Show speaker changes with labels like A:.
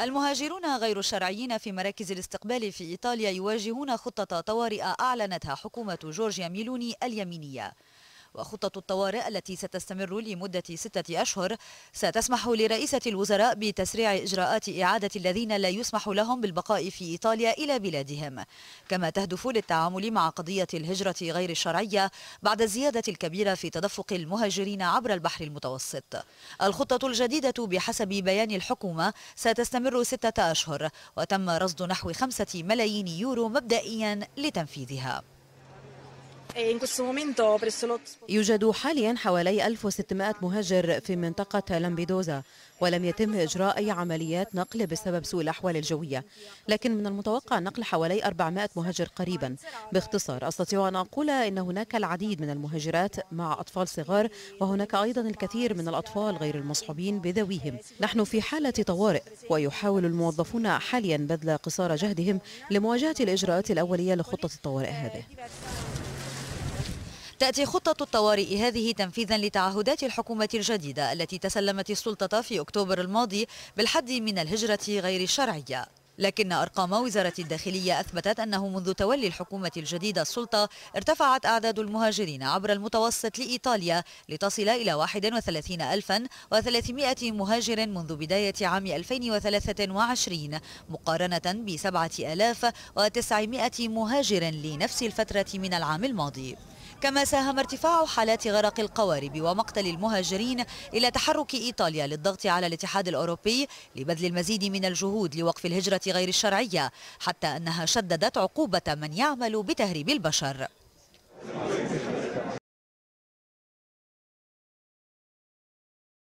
A: المهاجرون غير الشرعيين في مراكز الاستقبال في إيطاليا يواجهون خطة طوارئ أعلنتها حكومة جورجيا ميلوني اليمينية وخطة الطوارئ التي ستستمر لمدة ستة أشهر ستسمح لرئيسة الوزراء بتسريع إجراءات إعادة الذين لا يسمح لهم بالبقاء في إيطاليا إلى بلادهم كما تهدف للتعامل مع قضية الهجرة غير الشرعية بعد الزيادة الكبيرة في تدفق المهاجرين عبر البحر المتوسط الخطة الجديدة بحسب بيان الحكومة ستستمر ستة أشهر وتم رصد نحو خمسة ملايين يورو مبدئيا لتنفيذها إيه، يوجد
B: حاليا حوالي 1600 مهاجر في منطقة لامبيدوزا ولم يتم إجراء أي عمليات نقل بسبب سوء الأحوال الجوية لكن من المتوقع نقل حوالي 400 مهاجر قريبا باختصار أستطيع أن أقول أن هناك العديد من المهاجرات مع أطفال صغار وهناك أيضا الكثير من الأطفال غير المصحوبين بذويهم نحن في حالة طوارئ ويحاول الموظفون حاليا بذل قصار جهدهم لمواجهة الإجراءات
A: الأولية لخطة الطوارئ هذه تأتي خطة الطوارئ هذه تنفيذا لتعهدات الحكومة الجديدة التي تسلمت السلطة في أكتوبر الماضي بالحد من الهجرة غير الشرعية لكن أرقام وزارة الداخلية أثبتت أنه منذ تولي الحكومة الجديدة السلطة ارتفعت أعداد المهاجرين عبر المتوسط لإيطاليا لتصل إلى 31300 مهاجر منذ بداية عام 2023 مقارنة ب 7900 مهاجر لنفس الفترة من العام الماضي كما ساهم ارتفاع حالات غرق القوارب ومقتل المهاجرين إلى تحرك إيطاليا للضغط على الاتحاد الأوروبي لبذل المزيد من الجهود لوقف الهجرة غير الشرعية حتى أنها شددت عقوبة من يعمل بتهريب البشر